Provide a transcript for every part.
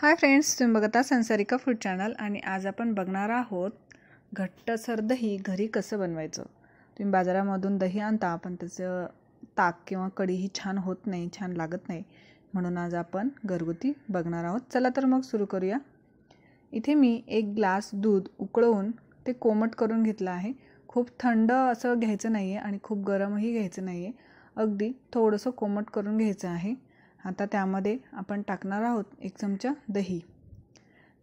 hi friends तुम्ही बघता संसारिका food channel आणि आज आपण बघणार आहोत घट्ट सर दही घरी कसं बनवायचं तुम्ही बाजारामधून दही आणता पण त्याचं ताक किंवा कढीही छान होत नाही छान लागत नाही म्हणून आज आपण घरगुती बघणार आहोत चला तर मग सुरू करूया इथे मी एक ग्लास दूध उकळवून ते कोमट करून घेतलं आहे खूप थंड असं घ्यायचं नाही आहे आणि खूप गरमही घ्यायचं नाही आहे अगदी थोडंसं कोमट करून घ्यायचं आहे आता त्यामध्ये आपण टाकणार आहोत एक चमचा दही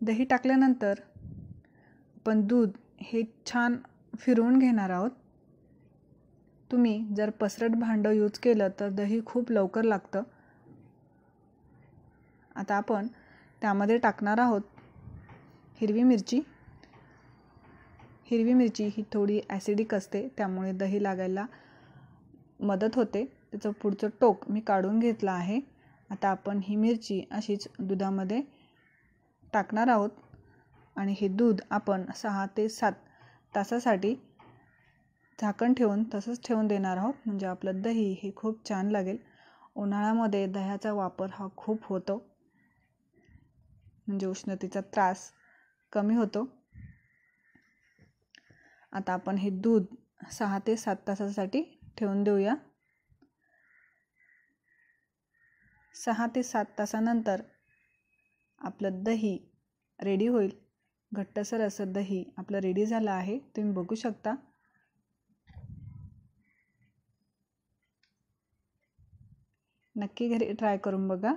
दही टाकल्यानंतर आपण दूध हे छान फिरवून घेणार आहोत तुम्ही जर पसरट भांडं यूज केलं तर दही खूप लवकर लागतं आता आपण त्यामध्ये टाकणार आहोत हिरवी मिरची हिरवी मिरची ही थोडी ॲसिडिक असते त्यामुळे दही लागायला मदत होते त्याचं पुढचं टोक मी काढून घेतलं आहे आता आपण ही मिरची अशीच दुधामध्ये टाकणार आहोत आणि हे दूध आपण सहा ते सात तासासाठी झाकण ठेवून तसंच ठेवून देणार आहोत म्हणजे आपलं दही हे खूप छान लागेल उन्हाळ्यामध्ये दह्याचा वापर हा खूप होतो म्हणजे उष्णतेचा त्रास कमी होतो आता आपण हे दूध सहा ते सात तासासाठी ठेवून देऊया सहा ते सात तासानंतर आपलं दही रेडी होईल घट्टसर असं दही आपलं रेडी झालं आहे तुम्ही बघू शकता नक्की घरी ट्राय करून बघा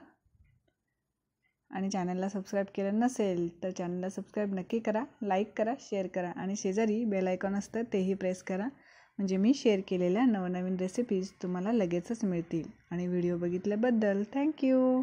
आणि चॅनलला सबस्क्राईब केलं नसेल तर चॅनलला सबस्क्राईब नक्की करा लाईक करा शेअर करा आणि शेजारी बेल आयकॉन असतं तेही प्रेस करा म्हणजे मी शेअर केलेल्या नवनवीन रेसिपीज तुम्हाला लगेचच मिळतील आणि व्हिडिओ बघितल्याबद्दल थँक्यू